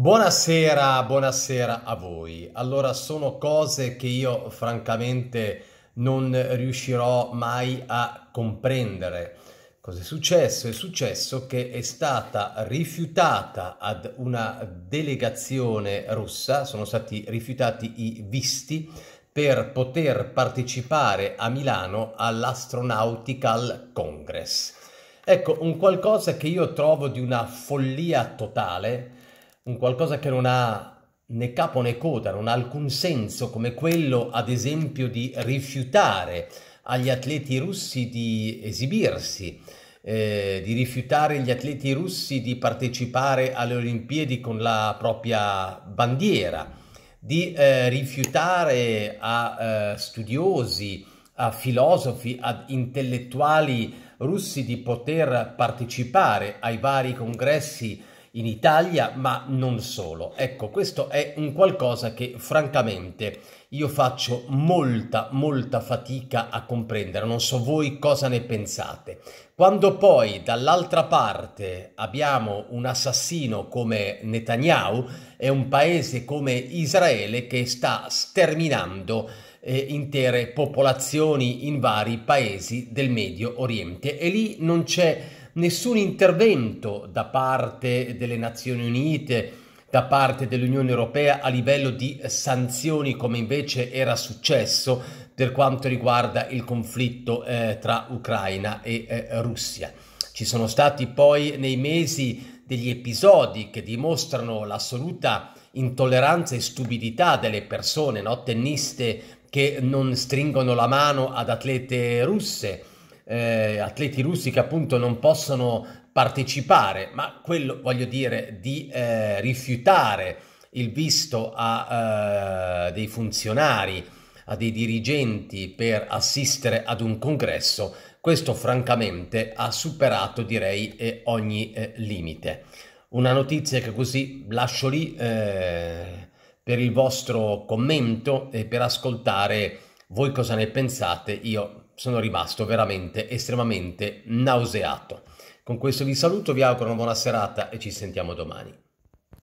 Buonasera, buonasera a voi. Allora, sono cose che io francamente non riuscirò mai a comprendere. Cos'è successo? È successo che è stata rifiutata ad una delegazione russa, sono stati rifiutati i visti per poter partecipare a Milano all'Astronautical Congress. Ecco, un qualcosa che io trovo di una follia totale, un qualcosa che non ha né capo né coda, non ha alcun senso, come quello ad esempio di rifiutare agli atleti russi di esibirsi, eh, di rifiutare gli atleti russi di partecipare alle Olimpiadi con la propria bandiera, di eh, rifiutare a eh, studiosi, a filosofi, ad intellettuali russi di poter partecipare ai vari congressi in Italia, ma non solo. Ecco, questo è un qualcosa che francamente io faccio molta, molta fatica a comprendere, non so voi cosa ne pensate. Quando poi dall'altra parte abbiamo un assassino come Netanyahu e un paese come Israele che sta sterminando eh, intere popolazioni in vari paesi del Medio Oriente e lì non c'è nessun intervento da parte delle Nazioni Unite, da parte dell'Unione Europea a livello di sanzioni come invece era successo per quanto riguarda il conflitto eh, tra Ucraina e eh, Russia. Ci sono stati poi nei mesi degli episodi che dimostrano l'assoluta intolleranza e stupidità delle persone, no? tenniste che non stringono la mano ad atlete russe, eh, atleti russi che appunto non possono partecipare, ma quello voglio dire di eh, rifiutare il visto a eh, dei funzionari, a dei dirigenti per assistere ad un congresso, questo francamente ha superato direi eh, ogni eh, limite. Una notizia che così lascio lì eh, per il vostro commento e per ascoltare voi cosa ne pensate? Io sono rimasto veramente estremamente nauseato. Con questo vi saluto, vi auguro una buona serata e ci sentiamo domani.